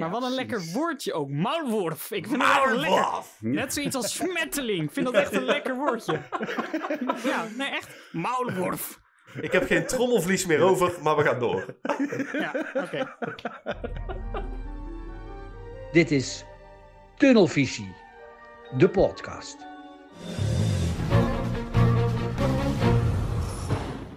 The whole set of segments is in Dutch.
maar wat een lekker woordje ook. maulworf. Ik vind Maulwurf. Lekker. Net zoiets als smetteling. Ik vind dat echt een lekker woordje. ja, nee, echt. maulworf. Ik heb geen trommelvlies meer over, maar we gaan door. ja, oké. Dit is Tunnelvisie, de podcast.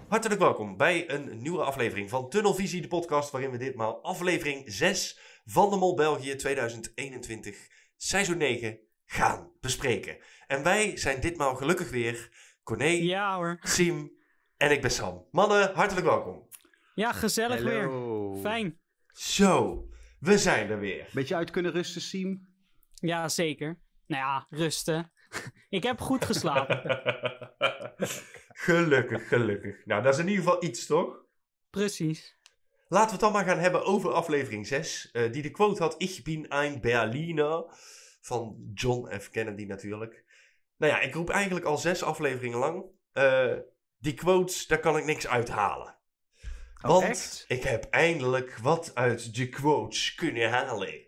Hartelijk welkom bij een nieuwe aflevering van Tunnelvisie, de podcast, waarin we ditmaal aflevering 6 van de Mol België 2021, seizoen 9, gaan bespreken. En wij zijn ditmaal gelukkig weer Corné, ja, hoor. Siem en ik ben Sam. Mannen, hartelijk welkom. Ja, gezellig weer. Fijn. Zo, we zijn er weer. Beetje uit kunnen rusten, Siem? Ja, zeker. Nou ja, rusten. ik heb goed geslapen. gelukkig, gelukkig. Nou, dat is in ieder geval iets, toch? Precies. Laten we het dan maar gaan hebben over aflevering 6, eh, die de quote had: Ik bin ein Berliner. Van John F. Kennedy natuurlijk. Nou ja, ik roep eigenlijk al zes afleveringen lang. Eh, die quotes, daar kan ik niks uithalen. Oh, Want ik heb eindelijk wat uit de quotes kunnen halen.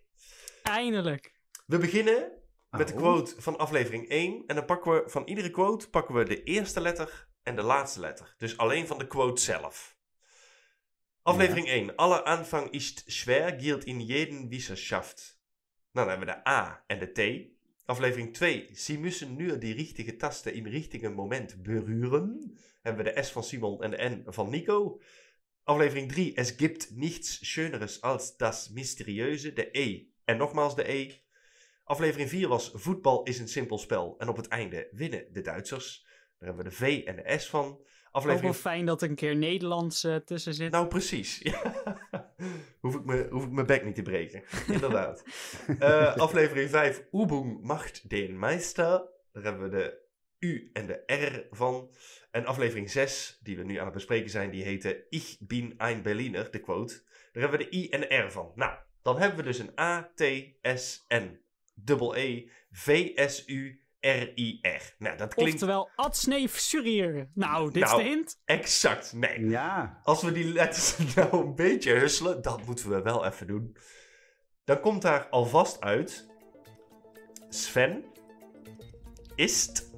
Eindelijk. We beginnen met de oh. quote van aflevering 1. En dan pakken we van iedere quote pakken we de eerste letter en de laatste letter. Dus alleen van de quote zelf. Aflevering 1. Aller aanvang ist schwer gilt in jeden Wissenschaft. Nou, dan hebben we de A en de T. Aflevering 2. Sie müssen nur die richtige tasten in richtigen Moment berühren. Hebben we de S van Simon en de N van Nico. Aflevering 3. Es gibt nichts Schöneres als das Mysterieuze. De E. En nogmaals de E. Aflevering 4 was Voetbal is een simpel spel. En op het einde winnen de Duitsers. Daar hebben we de V en de S van. Ook wel fijn dat er een keer Nederlands eh, tussen zit. Nou, precies. hoef, ik me, hoef ik mijn bek niet te breken. Inderdaad. Eh, aflevering 5, Ubung macht den Meister. Daar hebben we de U en de R van. En aflevering 6, die we nu aan het bespreken zijn, die heette Ich bin ein Berliner, de quote. Daar hebben we de I en de R van. Nou, dan hebben we dus een A, T, S, N, dubbel E, V, S, U, R-I-R. Nou, dat klinkt... Oftewel, Adsneef Surier. Nou, dit nou, is de hint. Exact, nee. Ja. Als we die letters nou een beetje husselen, dat moeten we wel even doen. Dan komt daar alvast uit... Sven. Ist.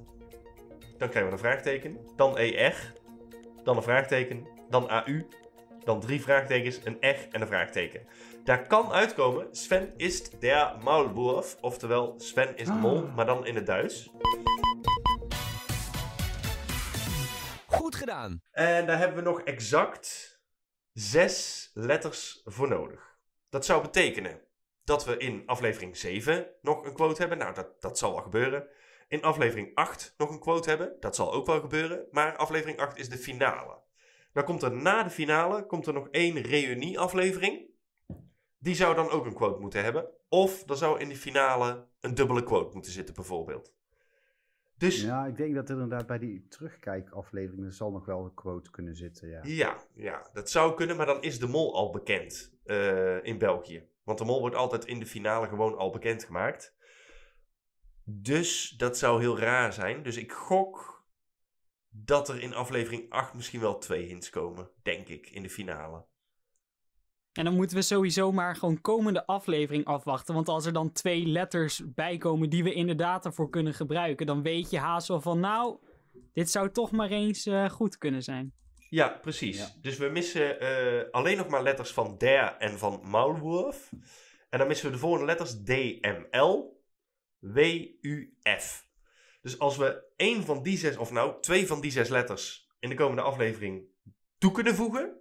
Dan krijgen we een vraagteken. Dan ER. Dan een vraagteken. Dan AU dan drie vraagtekens, een R en een vraagteken. Daar kan uitkomen Sven is der Maulwurf, oftewel Sven is mol, ah. maar dan in het Duits. Goed gedaan. En daar hebben we nog exact zes letters voor nodig. Dat zou betekenen dat we in aflevering 7 nog een quote hebben. Nou, dat, dat zal wel gebeuren. In aflevering 8 nog een quote hebben. Dat zal ook wel gebeuren. Maar aflevering 8 is de finale. Dan komt er na de finale komt er nog één reunie-aflevering. Die zou dan ook een quote moeten hebben. Of er zou in de finale een dubbele quote moeten zitten, bijvoorbeeld. Dus... Ja, ik denk dat er inderdaad bij die terugkijkaflevering er zal nog wel een quote kunnen zitten. Ja. ja, ja dat zou kunnen, maar dan is de mol al bekend eh, in België. Want de mol wordt altijd in de finale gewoon al bekend gemaakt. Dus dat zou heel raar zijn. Dus ik gok dat er in aflevering 8 misschien wel twee hints komen, denk ik, in de finale. En dan moeten we sowieso maar gewoon komende aflevering afwachten. Want als er dan twee letters bij komen die we inderdaad ervoor kunnen gebruiken, dan weet je haast wel van nou, dit zou toch maar eens eh, goed kunnen zijn. Ja, precies. Dus we missen eh, alleen nog maar letters van der en van Maulwurf. En dan missen we de volgende letters D, M, L, W, U, F. Dus als we één van die zes, of nou twee van die zes letters in de komende aflevering toe kunnen voegen.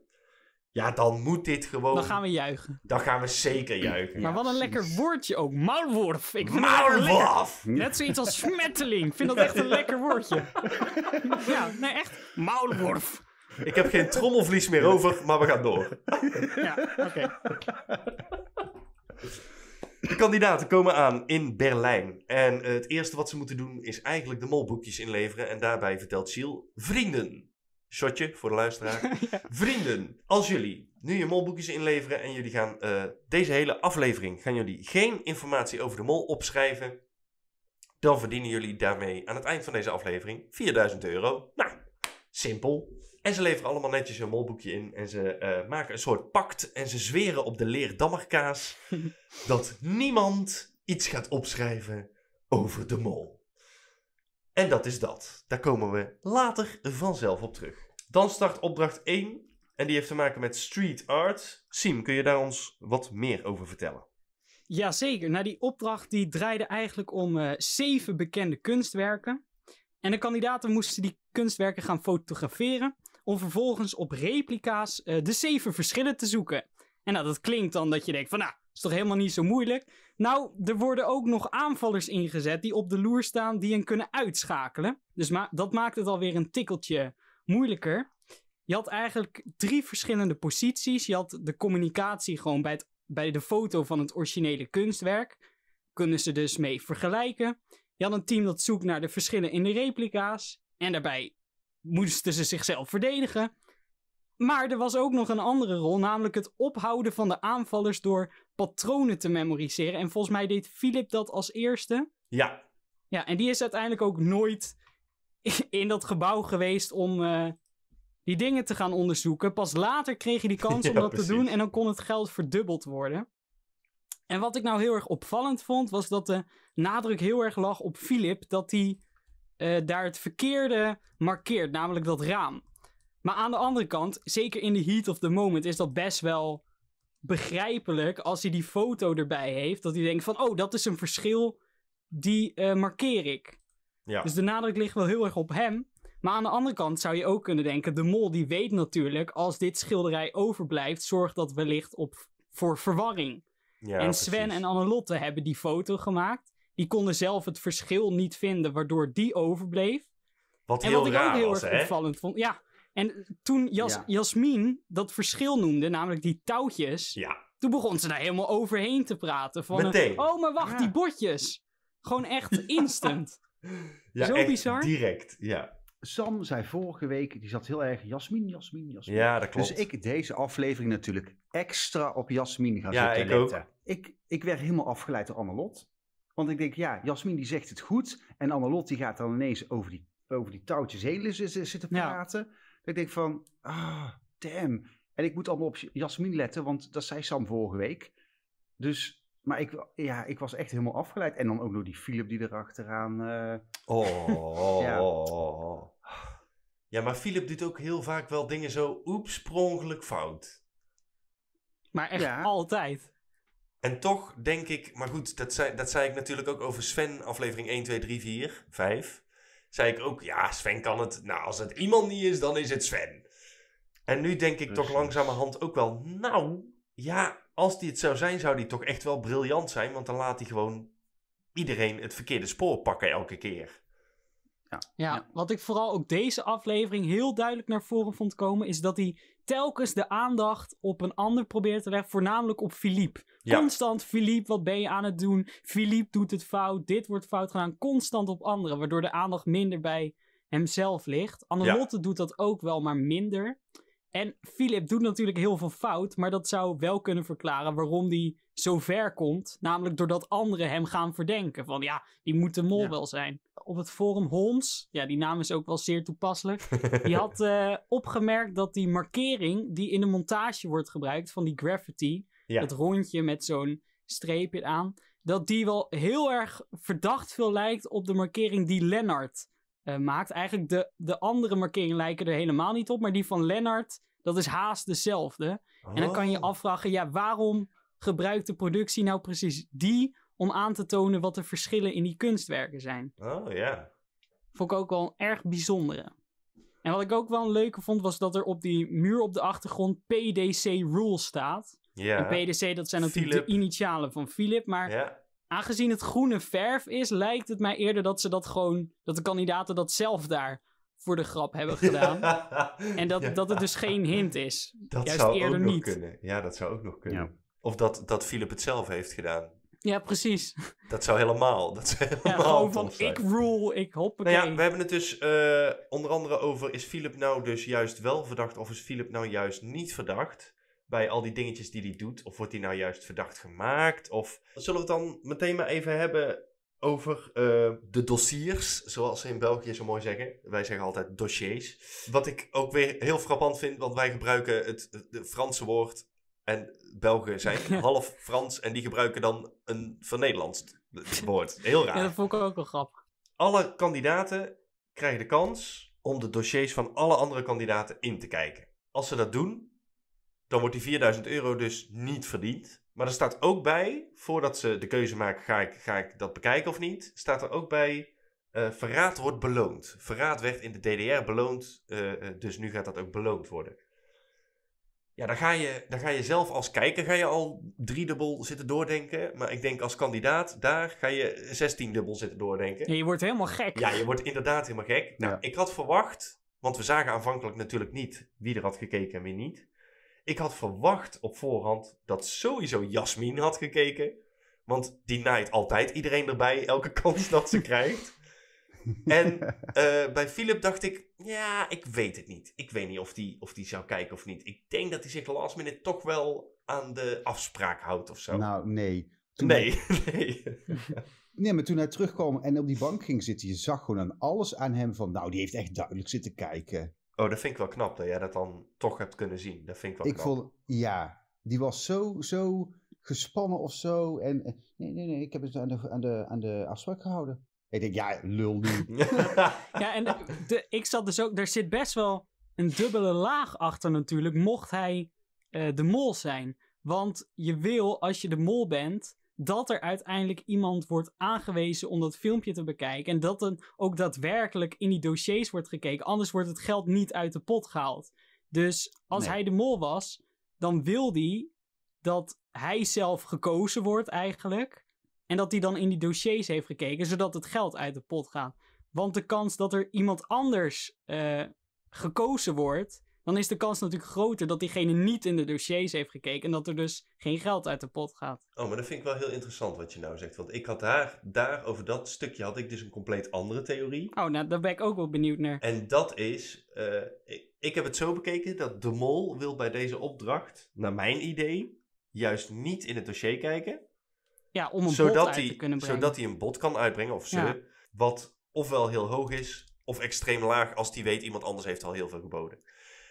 Ja, dan moet dit gewoon. Dan gaan we juichen. Dan gaan we zeker juichen. Maar wat een lekker woordje ook. maulworf. Ik Net zoiets als smetteling. Ik vind dat echt een lekker woordje. ja, nee, echt. Maulworf. Ik heb geen trommelvlies meer over, maar we gaan door. ja, oké. De kandidaten komen aan in Berlijn. En eh, het eerste wat ze moeten doen is eigenlijk de molboekjes inleveren. En daarbij vertelt Siel: Vrienden. Shotje voor de luisteraar. Vrienden, als jullie nu je molboekjes inleveren en jullie gaan eh, deze hele aflevering, gaan jullie geen informatie over de mol opschrijven, dan verdienen jullie daarmee aan het eind van deze aflevering 4000 euro. Nou, simpel. En ze leveren allemaal netjes een molboekje in. En ze eh, maken een soort pact. En ze zweren op de leerdammerkaas dat niemand iets gaat opschrijven over de mol. En dat is dat. Daar komen we later vanzelf op terug. Dan start opdracht 1. En die heeft te maken met street art. Siem, kun je daar ons wat meer over vertellen? Jazeker. Nou, die opdracht die draaide eigenlijk om eh, zeven bekende kunstwerken. En de kandidaten moesten die kunstwerken gaan fotograferen om vervolgens op replica's eh, de zeven verschillen te zoeken. En nou, dat klinkt dan dat je denkt van, nou, is toch helemaal niet zo moeilijk? Nou, er worden ook nog aanvallers ingezet die op de loer staan die hen kunnen uitschakelen. Dus ma dat maakt het alweer een tikkeltje moeilijker. Je had eigenlijk drie verschillende posities. Je had de communicatie gewoon bij, het, bij de foto van het originele kunstwerk. Kunnen ze dus mee vergelijken. Je had een team dat zoekt naar de verschillen in de replica's. En daarbij moesten ze zichzelf verdedigen. Maar er was ook nog een andere rol, namelijk het ophouden van de aanvallers door patronen te memoriseren. En volgens mij deed Philip dat als eerste. Ja. Ja, en die is uiteindelijk ook nooit in dat gebouw geweest om eh, die dingen te gaan onderzoeken. Pas later kreeg hij die kans om dat te doen en dan kon het geld verdubbeld worden. En wat ik nou heel erg opvallend vond, was dat de nadruk heel erg lag op Philip, dat hij eh, daar het verkeerde markeert, namelijk dat raam. Maar aan de andere kant, zeker in de heat of the moment, is dat best wel begrijpelijk als hij die foto erbij heeft. Dat hij denkt van, oh, dat is een verschil, die eh, markeer ik. Ja. Dus de nadruk ligt wel heel erg op hem. Maar aan de andere kant zou je ook kunnen denken, de mol die weet natuurlijk, als dit schilderij overblijft, zorgt dat wellicht op, voor verwarring. Ja, en Sven en Annelotte hebben die foto gemaakt. Die konden zelf het verschil niet vinden, waardoor die overbleef. Wat en wat ik ook heel erg opvallend vond. Ja, en toen Jas Jasmin dat verschil noemde, namelijk die touwtjes. Ja. Toen begon ze daar helemaal overheen te praten. Van Meteen. Eh, oh, maar wacht, die botjes. Gewoon echt instant. ja, Zo bizar. Direct, ja. Sam zei vorige week, die zat heel erg Jasmin, Jasmin, Jasmin. Ja, dat klopt. Dus ik deze aflevering natuurlijk extra op Jasmin ga ja, ik Ook. Ik, ik werd helemaal afgeleid door Annelot. Want ik denk, ja, Jasmin die zegt het goed. En Annelot die gaat dan ineens over die, over die touwtjes heen eh, zitten praten. ik denk van, ah, damn. En ik moet allemaal op Jasmin letten, want dat zei Sam vorige week. Dus, maar ik, ja, ik was echt helemaal afgeleid. En dan ook nog die Philip die erachteraan... Uh... Oh, ja. Ja, maar Philip doet ook heel vaak wel dingen zo oeps, fout. Maar echt ja. altijd. En toch denk ik, maar goed, dat zei, dat zei ik natuurlijk ook over Sven, aflevering 1, 2, 3, 4, 5. Zei ik ook, ja, Sven kan het. Nou, als het iemand niet is, dan is het Sven. En nu denk ik toch langzamerhand ook wel, nou, ja, als die het zou zijn, zou die toch echt wel briljant zijn. Want dan laat hij gewoon iedereen het verkeerde spoor pakken elke keer. ja. Ja, wat ik vooral ook deze aflevering heel duidelijk naar voren vond komen, is dat hij telkens de aandacht op een ander probeert te leggen, voornamelijk op Philippe. Constant, Philippe, wat ben je aan het doen? Philippe doet het fout, dit wordt fout gedaan. Constant op anderen, waardoor de aandacht minder bij hemzelf ligt. Anne doet dat ook wel, maar minder. En Philip doet natuurlijk heel veel fout, maar dat zou wel kunnen verklaren waarom hij zo ver komt. Namelijk doordat anderen hem gaan verdenken. Van ja, die moet de mol wel zijn. Op het forum Holmes, ja, die naam is ook wel zeer toepasselijk. die had eh, opgemerkt dat die markering die in de montage wordt gebruikt van die graffiti, ja. dat rondje met zo'n streepje aan, dat die wel heel erg verdacht veel lijkt op de markering die Lennart eh, maakt. Eigenlijk de, de andere markeringen lijken er helemaal niet op, maar die van Lennart, dat is haast dezelfde. En dan kan je oh. afvragen, ja, waarom gebruikt de productie nou precies die om aan te tonen wat de verschillen in die kunstwerken zijn? Oh ja. Vond ik ook wel erg bijzondere. En wat ik ook wel een leuke vond, was dat er op die muur op de achtergrond PDC Rule staat. Ja. PDC, dat zijn natuurlijk de initialen van Philip, maar... Yeah aangezien het groene verf is, lijkt het mij eerder dat ze dat gewoon, dat de kandidaten dat zelf daar voor de grap hebben gedaan. en dat, dat het dus geen hint is. Dat zou eerder ook nog niet. kunnen. Ja, dat zou ook nog kunnen. Of dat, dat Philip het zelf heeft gedaan. Ja, precies. Dat zou helemaal. Dat zou helemaal gewoon van zijn. ik rule, ik hop. Nou ja, we hebben het dus eh, onder andere over: is Philip nou dus juist wel verdacht of is Philip nou juist niet verdacht? bij al die dingetjes die hij doet? Of wordt hij nou juist verdacht gemaakt? Of zullen we het dan meteen maar even hebben over eh, de dossiers, zoals ze in België zo mooi zeggen. Wij zeggen altijd dossiers. Wat ik ook weer heel frappant vind, want wij gebruiken het, het Franse woord. En Belgen zijn half Frans en die gebruiken dan een van Nederlands woord. Heel raar. dat vond ik ook wel grappig. Alle kandidaten krijgen de kans om de dossiers van alle andere kandidaten in te kijken. Als ze dat doen, dan wordt die 4000 euro dus niet verdiend. Maar er staat ook bij, voordat ze de keuze maken, ga ik, ga ik dat bekijken of niet, staat er ook bij, eh, verraad wordt beloond. Verraad werd in de DDR beloond, eh, eh, dus nu gaat dat ook beloond worden. Ja, dan ga, je, dan ga je zelf als kijker ga je al driedubbel zitten doordenken. Maar ik denk als kandidaat, daar ga je dubbel zitten doordenken. je wordt helemaal gek. Ja, je wordt inderdaad helemaal gek. Nou, ik had verwacht, want we zagen aanvankelijk natuurlijk niet wie er had gekeken en wie niet ik had verwacht op voorhand dat sowieso Jasmine had gekeken. Want die naait altijd iedereen erbij, elke kans dat ze krijgt. En eh, bij Philip dacht ik, ja, ik weet het niet. Ik weet niet of die, of die zou kijken of niet. Ik denk dat hij zich last minute toch wel aan de afspraak houdt of zo. Nou, nee. nee, nee. nee, maar toen hij terugkwam en op die bank ging zitten, je zag gewoon aan alles aan hem van, nou, die heeft echt duidelijk zitten kijken. Oh, dat vind ik wel knap dat jij dat dan toch hebt kunnen zien. Dat vind ik wel ik knap. Vond, ja, die was zo, zo gespannen of zo. En eh, nee, nee, nee, ik heb het aan de, aan de, aan de afspraak gehouden. Ik denk, ja, lul nu. ja, en de, ik zat dus ook, er zit best wel een dubbele laag achter natuurlijk, mocht hij eh, de mol zijn. Want je wil, als je de mol bent, dat er uiteindelijk iemand wordt aangewezen om dat filmpje te bekijken. En dat dan ook daadwerkelijk in die dossiers wordt gekeken. Anders wordt het geld niet uit de pot gehaald. Dus als hij de mol was, dan wil hij dat hij zelf gekozen wordt eigenlijk. En dat hij dan in die dossiers heeft gekeken, zodat het geld uit de pot gaat. Want de kans dat er iemand anders eh, gekozen wordt, dan is de kans natuurlijk groter dat diegene niet in de dossiers heeft gekeken en dat er dus geen geld uit de pot gaat. Oh, maar dat vind ik wel heel interessant wat je nou zegt. Want ik had daar, daar over dat stukje had ik dus een compleet andere theorie. Oh, nou, daar ben ik ook wel benieuwd naar. En dat is, eh, ik, heb het zo bekeken dat de mol wil bij deze opdracht, naar mijn idee, juist niet in het dossier kijken. Ja, om een zodat bot uit te hij, kunnen brengen. Zodat hij een bod kan uitbrengen, of ze, wat ofwel heel hoog is, of extreem laag als die weet iemand anders heeft al heel veel geboden.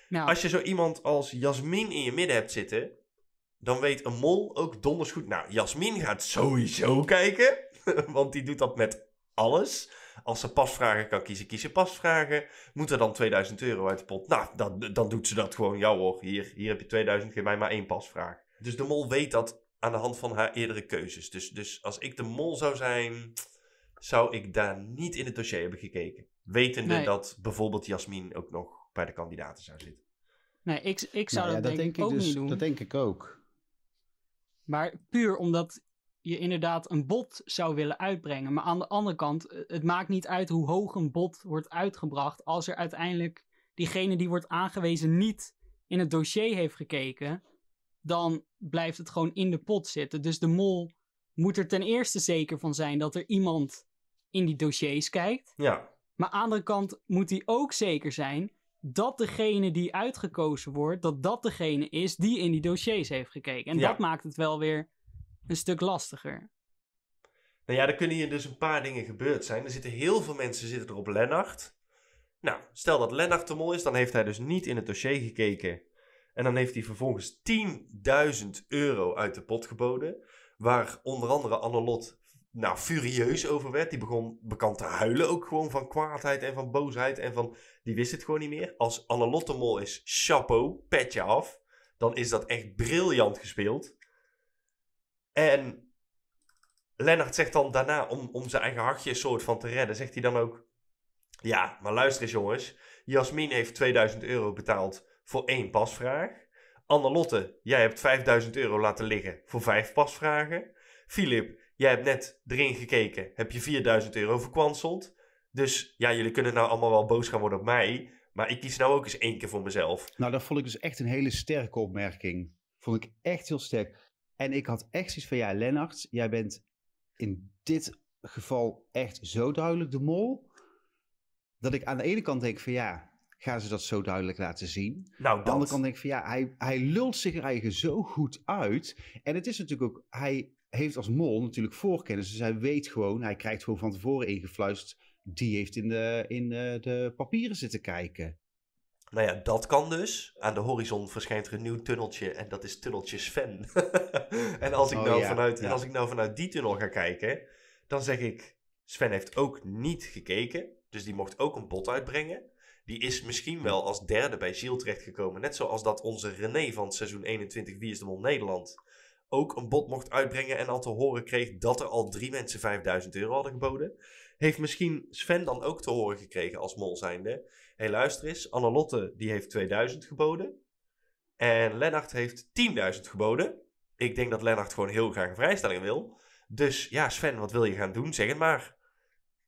Nou. Als je zo iemand als Jasmin in je midden hebt zitten, dan weet een mol ook donders goed. Nou, Jasmin gaat sowieso kijken, want die doet dat met alles. Als ze pasvragen kan kiezen, kiezen pasvragen. Moet er dan 2000 euro uit de pot? Nou, dan, dan doet ze dat gewoon. ja hoor, hier, hier heb je 2000, geef mij maar één pasvraag. Dus de mol weet dat aan de hand van haar eerdere keuzes. Dus, dus als ik de mol zou zijn, zou ik daar niet in het dossier hebben gekeken. Wetende dat bijvoorbeeld Jasmin ook nog bij de kandidaten zou zitten. Nee, ik, ik zou nou dat, ja, denk, dat denk ik ook dus, niet doen. Dat denk ik ook. Maar puur omdat je inderdaad een bot zou willen uitbrengen. Maar aan de andere kant, eh, het maakt niet uit hoe hoog een bot wordt uitgebracht. Als er uiteindelijk diegene die wordt aangewezen niet in het dossier heeft gekeken, dan blijft het gewoon in de pot zitten. Dus de mol moet er ten eerste zeker van zijn dat er iemand in die dossiers kijkt. Ja. Maar aan de andere kant moet hij ook zeker zijn dat degene die uitgekozen wordt, dat dat degene is die in die dossiers heeft gekeken. En dat maakt het wel weer een stuk lastiger. Nou ja, er kunnen hier dus een paar dingen gebeurd zijn. Er zitten heel veel mensen zitten er op Lennart. Nou, stel dat Lennart de Mol is, dan heeft hij dus niet in het dossier gekeken. En dan heeft hij vervolgens 10.000 euro uit de pot geboden. Waar onder andere Annelot nou, furieus over werd. Die begon bekant te huilen ook gewoon van kwaadheid en van boosheid. En van, die wist het gewoon niet meer. Als Anne Lottemol is chapeau, petje af. Dan is dat echt briljant gespeeld. En Lennart zegt dan daarna, om, om zijn eigen hartje een soort van te redden, zegt hij dan ook... Ja, maar luister eens jongens. Jasmin heeft 2000 euro betaald voor één pasvraag. Annalotte, jij hebt 5000 euro laten liggen voor vijf pasvragen. Filip, Jij hebt net erin gekeken, heb je 4000 euro verkwanseld. Dus ja, jullie kunnen nou allemaal wel boos gaan worden op mij. Maar ik kies nou ook eens één keer voor mezelf. Nou, dat vond ik dus echt een hele sterke opmerking. Vond ik echt heel sterk. En ik had echt zoiets van, ja, Lennart, jij bent in dit geval echt zo duidelijk de mol. Dat ik aan de ene kant denk van, ja, gaan ze dat zo duidelijk laten zien? Nou, aan de andere kant denk ik van, ja, hij, hij lult zich er eigenlijk zo goed uit. En het is natuurlijk ook, hij heeft als mol natuurlijk voorkennis. Dus hij weet gewoon, hij krijgt gewoon van tevoren ingefluist, Die heeft in de, in de, eh, de papieren zitten kijken. Nou ja, dat kan dus. Aan de horizon verschijnt er een nieuw tunneltje en dat is tunneltje Sven. en als ik, oh nou vanuit, als ik nou vanuit die tunnel ga kijken, dan zeg ik: Sven heeft ook niet gekeken. Dus die mocht ook een pot uitbrengen. Die is misschien wel als derde bij Gilles terechtgekomen. Net zoals dat onze René van seizoen 21 Wie is de Mol Nederland ook een bod mocht uitbrengen en al te horen kreeg dat er al drie mensen 5000 euro hadden geboden, heeft misschien Sven dan ook te horen gekregen als mol zijnde. Hé, hey, luister eens, Annalotte die heeft 2000 geboden en Lennart heeft 10.000 geboden. Ik denk dat Lennart gewoon heel graag een vrijstelling wil. Dus ja, Sven, wat wil je gaan doen? Zeg het maar.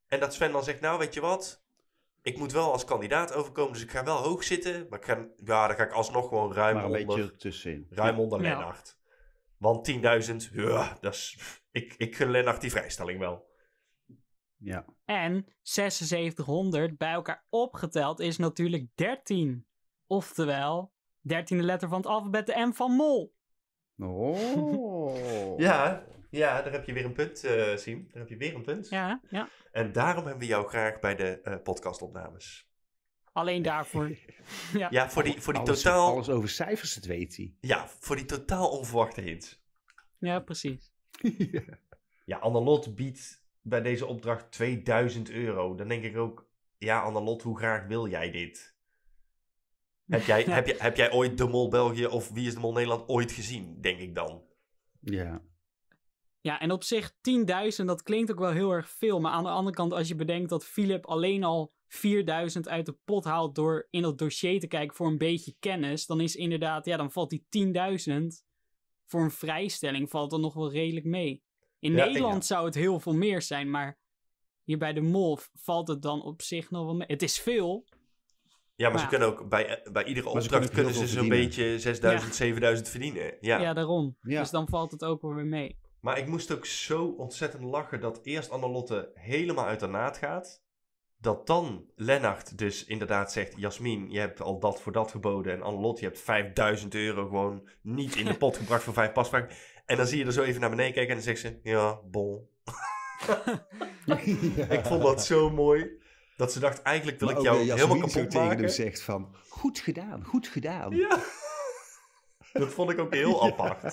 En dat Sven dan zegt, nou weet je wat, ik moet wel als kandidaat overkomen, dus ik ga wel hoog zitten. Maar ik ga, ja, dan ga ik alsnog gewoon ruim maar een onder... Beetje Ruim onder Lennart. Want 10.000, dat is, ik, ik die vrijstelling wel. Ja. En 7600 bij elkaar opgeteld is natuurlijk 13. Oftewel, 13e letter van het alfabet, de M van Mol. Oh. ja, ja, daar heb je weer een punt, uh, Siem. Daar heb je weer een punt. Ja, ja. En daarom hebben we jou graag bij de uh, podcastopnames. Alleen daarvoor. ja. voor die, voor die alles, totaal... Alles over cijfers, dat weet hij. Ja, voor die totaal onverwachte hints. Ja, precies. ja. Anne Annalot biedt bij deze opdracht 2000 euro. Dan denk ik ook, ja Annalot, hoe graag wil jij dit? Heb jij, heb, jij, heb jij ooit De Mol België of Wie is De Mol Nederland ooit gezien, denk ik dan? Ja. Ja, en op zich 10.000, dat klinkt ook wel heel erg veel. Maar aan de andere kant, als je bedenkt dat Philip alleen al 4000 uit de pot haalt door in dat dossier te kijken voor een beetje kennis, dan is inderdaad, ja, dan valt die 10.000 voor een vrijstelling valt dan nog wel redelijk mee. In Nederland zou het heel veel meer zijn, maar hier bij de MOL valt het dan op zich nog wel mee. Het is veel. Ja, maar, ze kunnen ook bij, eh, bij iedere opdracht kunnen, ze zo'n beetje 6000, 7000 verdienen. Ja, ja daarom. Dus dan valt het ook wel weer mee. Maar ik moest ook zo ontzettend lachen dat eerst Annelotte helemaal uit de naad gaat dat dan Lennart dus inderdaad zegt... Jasmin, je hebt al dat voor dat geboden. En Lot, je hebt 5000 euro gewoon niet in de pot gebracht voor vijf paspakken. En dan zie je er zo even naar beneden kijken en dan zegt ze... Ja, bol. Ik vond dat zo mooi. Dat ze dacht, eigenlijk dat ik jou helemaal kapot maken. tegen zegt van, goed gedaan, goed gedaan. dat vond ik ook heel apart.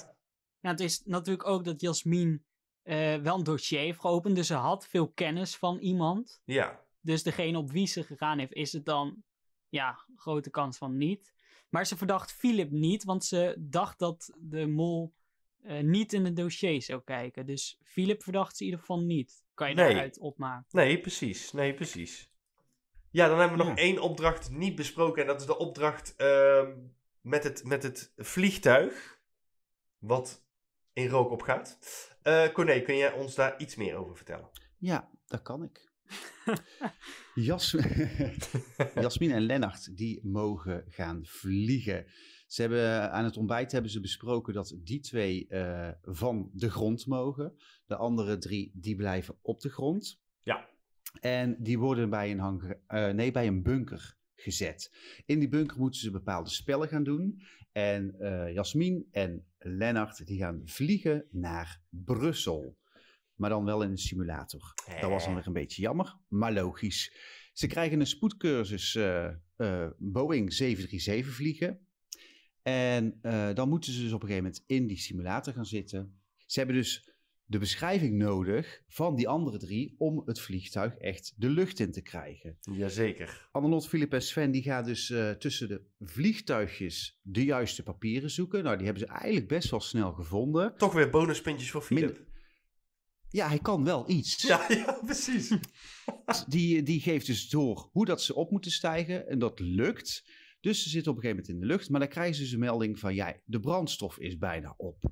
Ja, het is natuurlijk ook dat Jasmin eh, wel een dossier heeft geopend. Dus ze had veel kennis van iemand. Ja. Dus degene op wie ze gegaan heeft, is het dan ja, grote kans van niet. Maar ze verdacht Philip niet, want ze dacht dat de mol eh, niet in het dossier zou kijken. Dus Philip verdacht ze in ieder geval niet. Kan je nee. daaruit opmaken. Nee, precies. Nee, precies. Ja, dan hebben we nog één opdracht niet besproken. En dat is de opdracht ehm, met, het, met het vliegtuig. Wat in rook opgaat. Uh, Corné, kun jij ons daar iets meer over vertellen? Ja, dat kan ik. Jas Jasmin en Lennart, die mogen gaan vliegen. Ze hebben, eh, aan het ontbijt hebben ze besproken dat die twee eh, van de grond mogen. De andere drie, die blijven op de grond. Ja. En die worden bij een, hangar, eh, nee, bij een bunker gezet. In die bunker moeten ze bepaalde spellen gaan doen. En uh, Jasmin en Lennart, die gaan vliegen naar Brussel maar dan wel in een simulator. Dat was dan eh. weer een beetje jammer, maar logisch. Ze krijgen een spoedcursus uh, uh, Boeing 737 vliegen. En dan moeten ze dus op een gegeven moment in die simulator gaan zitten. Ze hebben dus de beschrijving nodig van die andere drie om het vliegtuig echt de lucht in te krijgen. Jazeker. Annelot, Filip en Sven die gaan dus tussen de vliegtuigjes de juiste papieren zoeken. Nou, die hebben ze eigenlijk best wel snel gevonden. Toch weer bonuspuntjes voor Filip ja, hij kan wel iets. Ja, precies. Dus die, die geeft dus door hoe dat ze op moeten stijgen en dat lukt. Dus ze zitten op een gegeven moment in de lucht, maar dan krijgen ze dus een melding van, jij, de brandstof is bijna op.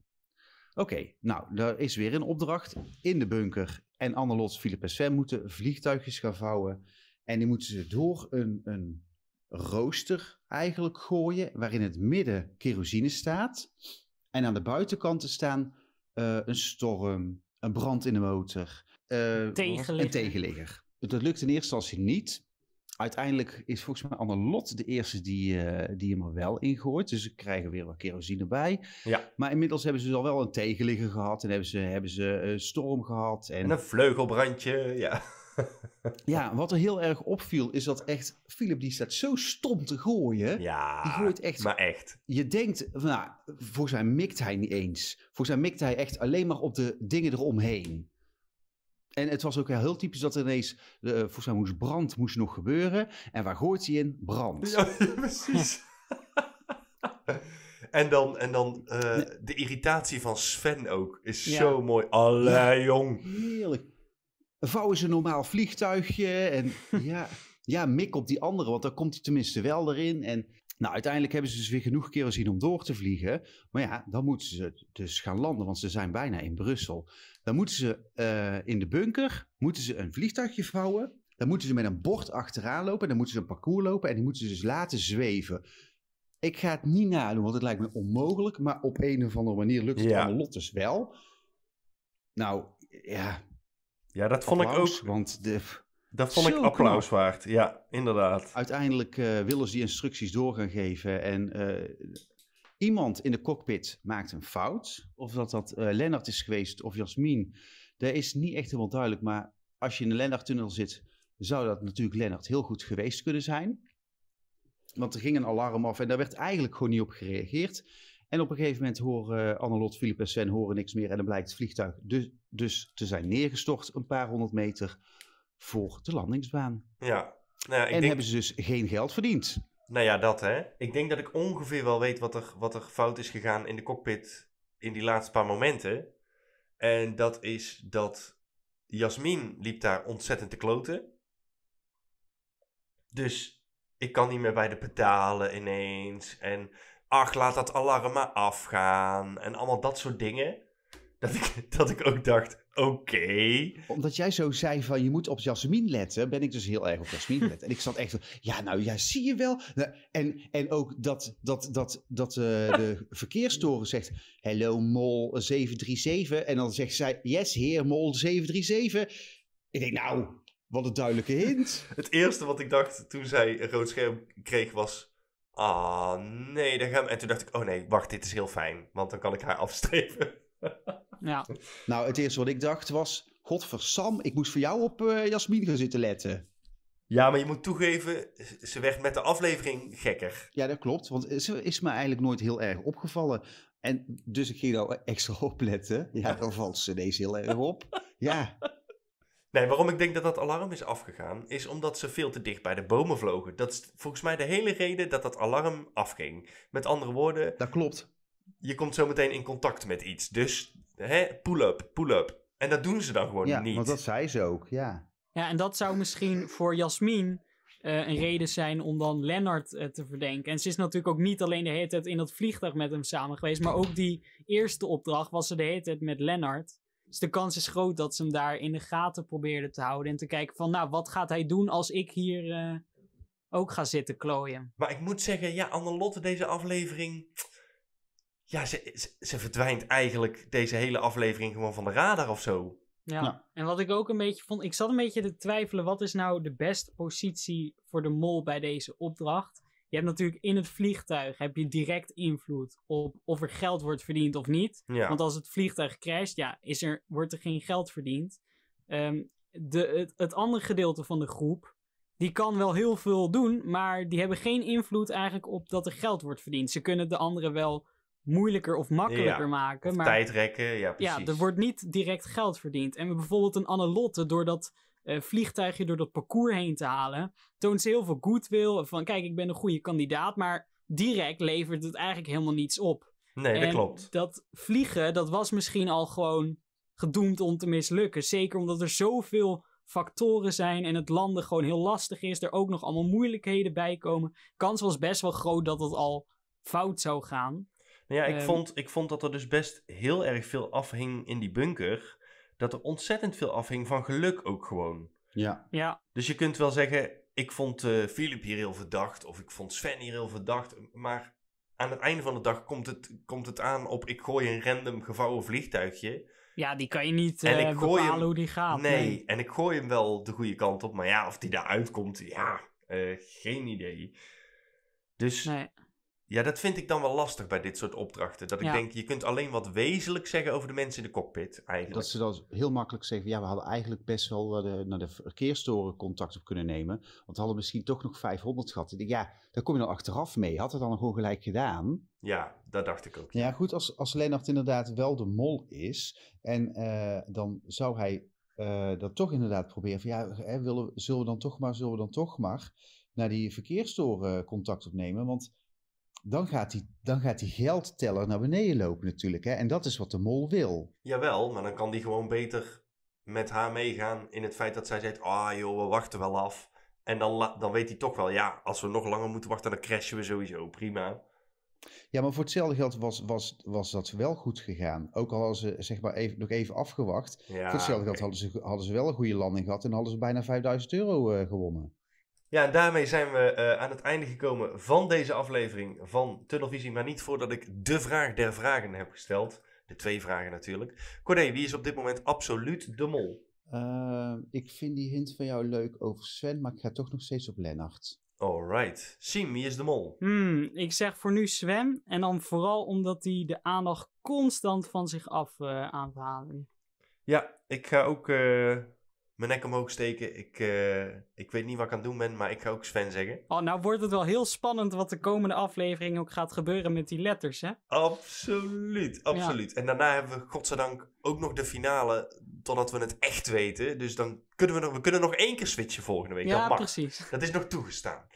Oké, nou, er is weer een opdracht in de bunker. En Annelot, Philippe, Sven moeten vliegtuigjes gaan vouwen. En die moeten ze door een, een rooster eigenlijk gooien, waarin het midden kerosine staat. En aan de buitenkanten staan eh, een storm, een brand in de motor. Uh, Een tegenligger. Dat lukt in eerste instantie niet. Uiteindelijk is volgens mij Lot de eerste die, uh, die hem er wel ingooit. Dus ze krijgen weer wat kerosine bij. Ja. Maar inmiddels hebben ze dus al wel een tegenligger gehad. En hebben ze, hebben ze een eh, storm gehad. en, een vleugelbrandje, ja. ja, wat er heel erg opviel is dat echt Philip die staat zo stom te gooien. Ja, die gooit echt. Maar echt. Je denkt, nou, voor zijn mikt hij niet eens. Voor zijn mikt hij echt alleen maar op de dingen eromheen. En het was ook heel typisch dat er ineens, uh, volgens mij moest brand moest nog gebeuren. En waar gooit hij in? Brand. Ja, precies. En dan, en dan eh, de irritatie van Sven ook is zo mooi. Allee, jong. Heerlijk vouwen ze een normaal vliegtuigje. En ja, ja, mik op die andere, want dan komt hij tenminste wel erin. En nou, uiteindelijk hebben ze dus weer genoeg kerosine om door te vliegen. Maar ja, dan moeten ze dus gaan landen, want ze zijn bijna in Brussel. Dan moeten ze eh, in de bunker moeten ze een vliegtuigje vouwen. Dan moeten ze met een bord achteraan lopen. Dan moeten ze een parcours lopen. En die moeten ze dus laten zweven. Ik ga het niet nadoen, want het lijkt me onmogelijk. Maar op een of andere manier lukt het ja. de dus wel. Nou, ja, ja, dat vond ik ook. Want de, dat vond ik applaus waard. Ja, inderdaad. Uiteindelijk eh, willen ze die instructies door gaan geven. En eh, iemand in de cockpit maakt een fout. Of dat dat uh, Lennart is geweest of Jasmin. Dat is niet echt helemaal duidelijk. Maar als je in de Lennart-tunnel zit, zou dat natuurlijk Lennart heel goed geweest kunnen zijn. Want er ging een alarm af en daar werd eigenlijk gewoon niet op gereageerd. En op een gegeven moment horen eh, Annelot, Filip en Sven horen niks meer. En dan blijkt het vliegtuig dus, dus te zijn neergestort een paar honderd meter voor de landingsbaan. Ja. Nou ja ik en hebben ze dus geen geld verdiend. Nou ja, dat hè. Ik denk dat ik ongeveer wel weet wat er, wat er fout is gegaan in de cockpit in die laatste paar momenten. En dat is dat Jasmin liep daar ontzettend te kloten. Dus ik kan niet meer bij de pedalen ineens. En ach, laat dat alarm maar afgaan. En allemaal dat soort dingen. Dat ik, dat ik ook dacht, oké. Omdat jij zo zei van, je moet op Jasmin letten, ben ik dus heel erg op Jasmin letten. en ik zat echt ja nou, ja, zie je wel. Nou, en, en ook dat, dat, dat, dat eh, de verkeerstoren zegt, hello mol 737. En dan zegt zij, yes heer mol 737. Ik denk, nou, wat een duidelijke hint. Het eerste wat ik dacht toen zij een rood scherm kreeg was, ah nee, dan En toen dacht ik, oh nee, wacht, dit is heel fijn, want dan kan ik haar afstrepen. ja. Nou, het eerste wat ik dacht was, godversam, ik moest voor jou op eh, Jasmin gaan zitten letten. Ja, maar je moet toegeven, ze werd met de aflevering gekker. Ja, dat klopt, want eh, ze is me eigenlijk nooit heel erg opgevallen. En dus ik ging al extra opletten. Ja, dan valt ze deze heel erg op. Ja. Nee, waarom ik denk dat dat alarm is afgegaan, is omdat ze veel te dicht bij de bomen vlogen. Dat is volgens mij de hele reden dat dat alarm afging. Met andere woorden. Dat klopt. Je komt zo meteen in contact met iets. Dus hè, pull up, pull up. En dat doen ze dan gewoon ja, Want dat zei ze ook, ja. Ja, en dat zou misschien voor Jasmin eh, een reden zijn om dan Lennart eh, te verdenken. En ze is natuurlijk ook niet alleen de hele tijd in dat vliegtuig met hem samen geweest, maar ook die eerste opdracht was ze de hele tijd met Lennart. Dus de kans is groot dat ze hem daar in de gaten probeerden te houden. En te kijken van, nou, wat gaat hij doen als ik hier eh, ook ga zitten klooien? Maar ik moet zeggen, ja, lotte deze aflevering... Ja, ze, ze, verdwijnt eigenlijk deze hele aflevering gewoon van de radar of zo. Ja. ja. en wat ik ook een beetje vond... Ik zat een beetje te twijfelen, wat is nou de beste positie voor de mol bij deze opdracht? Je hebt natuurlijk in het vliegtuig heb je direct invloed op of er geld wordt verdiend of niet. Want als het vliegtuig crasht, ja, is er, wordt er geen geld verdiend. Ehm, de, het, andere gedeelte van de groep, die kan wel heel veel doen, maar die hebben geen invloed eigenlijk op dat er geld wordt verdiend. Ze kunnen de anderen wel moeilijker of makkelijker maken. Of maar, tijdrekken, ja precies. Ja, er wordt niet direct geld verdiend. En bijvoorbeeld een analotte, doordat uh, vliegtuigje door dat parcours heen te halen. Toont ze heel veel goodwill. Van kijk, ik ben een goede kandidaat. Maar direct levert het eigenlijk helemaal niets op. Nee, dat klopt. Dat vliegen, dat was misschien al gewoon gedoemd om te mislukken. Zeker omdat er zoveel factoren zijn en het landen gewoon heel lastig is. Er ook nog allemaal moeilijkheden bij komen. Kans was best wel groot dat het al fout zou gaan. Nou ja, ik, ehm, vond, ik vond dat er dus best heel erg veel afhing in die bunker dat er ontzettend veel afhing van geluk ook gewoon. Ja. ja. Dus je kunt wel zeggen, ik vond uh, Philip hier heel verdacht of ik vond Sven hier heel verdacht, maar aan het einde van de dag komt het, komt het aan op ik gooi een random gevouwen vliegtuigje. Ja, die kan je niet en ik eh, gooi hem, hoe die gaat. Nee, en ik gooi hem wel de goede kant op, maar ja, of die daaruit, komt, ja, eh, geen idee. Dus ja, dat vind ik dan wel lastig bij dit soort opdrachten. Dat ik denk, je kunt alleen wat wezenlijk zeggen over de mensen in de cockpit eigenlijk. Dat ze dan heel makkelijk zeggen, ja, we hadden eigenlijk best wel eh, naar de verkeerstoren contact op kunnen nemen. Want we hadden misschien toch nog 500 gehad. ja, daar kom je dan achteraf mee. Had het dan gewoon gelijk gedaan? Ja, dat dacht ik ook. Ja, goed, als, als Lennart inderdaad wel de mol is en eh, dan zou hij eh, dat toch inderdaad proberen. ja, hè, willen, zullen we dan toch maar, zullen we dan toch maar naar die verkeerstoren contact opnemen? Want dan gaat, die, dan gaat die geldteller naar beneden lopen natuurlijk. Hè? En dat is wat de mol wil. Jawel, maar dan kan die gewoon beter met haar meegaan in het feit dat zij zegt... Ah joh, we wachten wel af. En dan, dan weet hij toch wel, ja, als we nog langer moeten wachten, dan crashen we sowieso. Prima. Ja, maar voor hetzelfde geld was, was, was dat wel goed gegaan. Ook al hadden ze zeg maar even, nog even afgewacht. voor hetzelfde geld hadden ze, hadden ze wel een goede landing gehad en hadden ze bijna 5000 euro eh, gewonnen. Ja, en daarmee zijn we eh, aan het einde gekomen van deze aflevering van Tunnelvisie. Maar niet voordat ik de vraag der vragen heb gesteld. De twee vragen natuurlijk. Corné, wie is op dit moment absoluut de mol? Eh, ik vind die hint van jou leuk over Sven, maar ik ga toch nog steeds op Lennart. Alright. Sim, wie is de mol? Hmm, ik zeg voor nu Sven. En dan vooral omdat hij de aandacht constant van zich af uh, Ja, ik ga ook mijn nek omhoog steken. Ik, eh, ik weet niet wat ik aan het doen ben, maar ik ga ook Sven zeggen. Oh, nou wordt het wel heel spannend wat de komende aflevering ook gaat gebeuren met die letters, hè? Absoluut, absoluut. En daarna hebben we godzijdank ook nog de finale, totdat we het echt weten. Dus dan kunnen we nog, we kunnen nog één keer switchen volgende week. Ja, dat precies. Dat is nog toegestaan.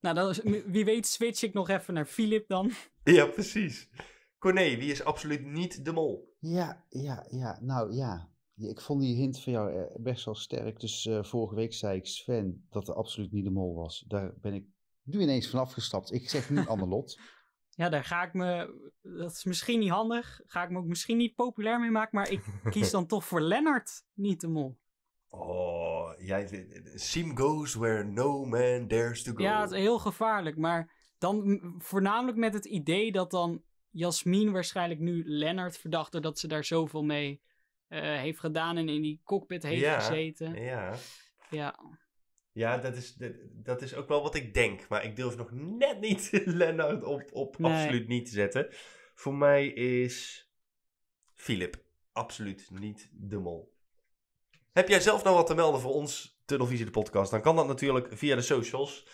Nou, wie weet switch ik nog even naar Filip dan. Ja, precies. Corné, wie is absoluut niet de mol? Ja, ja, ja. Nou ja, ik vond die hint van jou eh, best wel sterk. Dus eh, vorige week zei ik Sven dat er absoluut niet de mol was. Daar ben ik nu ineens van afgestapt. Ik zeg nu Annelot. Ja, daar ga ik me. Dat is misschien niet handig. Ga ik me ook misschien niet populair mee maken. Maar ik kies dan toch voor Lennart, niet de mol. Oh, jij, Sim goes where no man dares to go. Ja, het is heel gevaarlijk. Maar dan voornamelijk met het idee dat dan Jasmin waarschijnlijk nu Lennart verdacht. doordat ze daar zoveel mee eh, heeft gedaan en in die cockpit heeft gezeten. Ja. Ja. Ja, dat is, dat is ook wel wat ik denk. Maar ik durf nog net niet Lennart op, op absoluut niet te zetten. Voor mij is Philip absoluut niet de mol. Heb jij zelf nou wat te melden voor ons Tunnelvisie de podcast? Dan kan dat natuurlijk via de socials.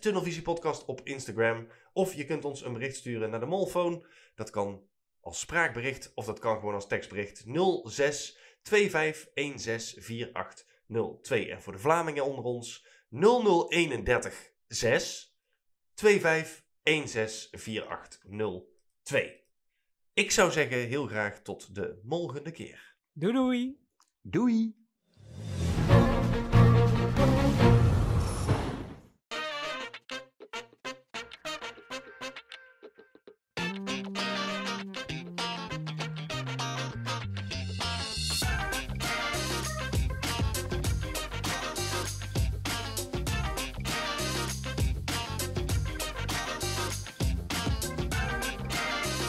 Tunnelvisie podcast op Instagram. Of je kunt ons een bericht sturen naar de molfoon. Dat kan als spraakbericht of dat kan gewoon als tekstbericht 06 4802 En voor de Vlamingen onder ons 0031 6 4802. Ik zou zeggen heel graag tot de volgende keer. Doei doei. Doei.